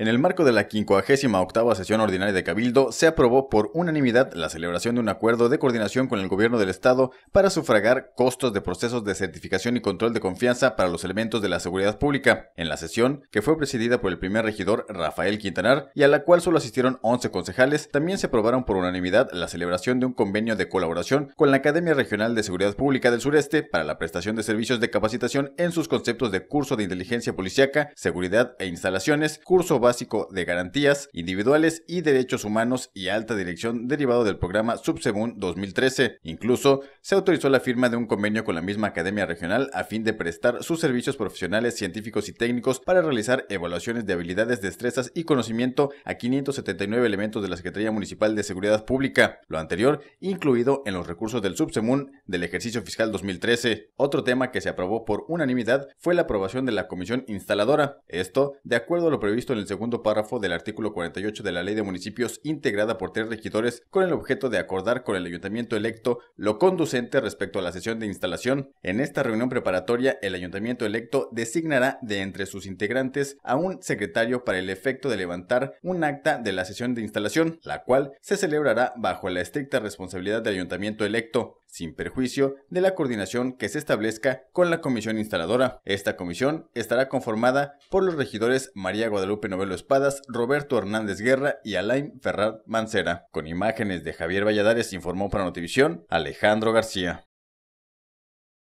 En el marco de la 58 sesión ordinaria de Cabildo, se aprobó por unanimidad la celebración de un acuerdo de coordinación con el Gobierno del Estado para sufragar costos de procesos de certificación y control de confianza para los elementos de la seguridad pública. En la sesión, que fue presidida por el primer regidor Rafael Quintanar y a la cual solo asistieron 11 concejales, también se aprobaron por unanimidad la celebración de un convenio de colaboración con la Academia Regional de Seguridad Pública del Sureste para la prestación de servicios de capacitación en sus conceptos de curso de inteligencia policiaca, seguridad e instalaciones, curso base básico de garantías individuales y derechos humanos y alta dirección derivado del programa Subsemun 2013. Incluso se autorizó la firma de un convenio con la misma Academia Regional a fin de prestar sus servicios profesionales, científicos y técnicos para realizar evaluaciones de habilidades, destrezas y conocimiento a 579 elementos de la Secretaría Municipal de Seguridad Pública, lo anterior incluido en los recursos del Subsemun del ejercicio fiscal 2013. Otro tema que se aprobó por unanimidad fue la aprobación de la comisión instaladora, esto de acuerdo a lo previsto en el segundo segundo párrafo del artículo 48 de la Ley de Municipios integrada por tres regidores con el objeto de acordar con el ayuntamiento electo lo conducente respecto a la sesión de instalación. En esta reunión preparatoria, el ayuntamiento electo designará de entre sus integrantes a un secretario para el efecto de levantar un acta de la sesión de instalación, la cual se celebrará bajo la estricta responsabilidad del ayuntamiento electo sin perjuicio de la coordinación que se establezca con la comisión instaladora. Esta comisión estará conformada por los regidores María Guadalupe Novelo Espadas, Roberto Hernández Guerra y Alain Ferrar Mancera. Con imágenes de Javier Valladares informó para Notivisión Alejandro García.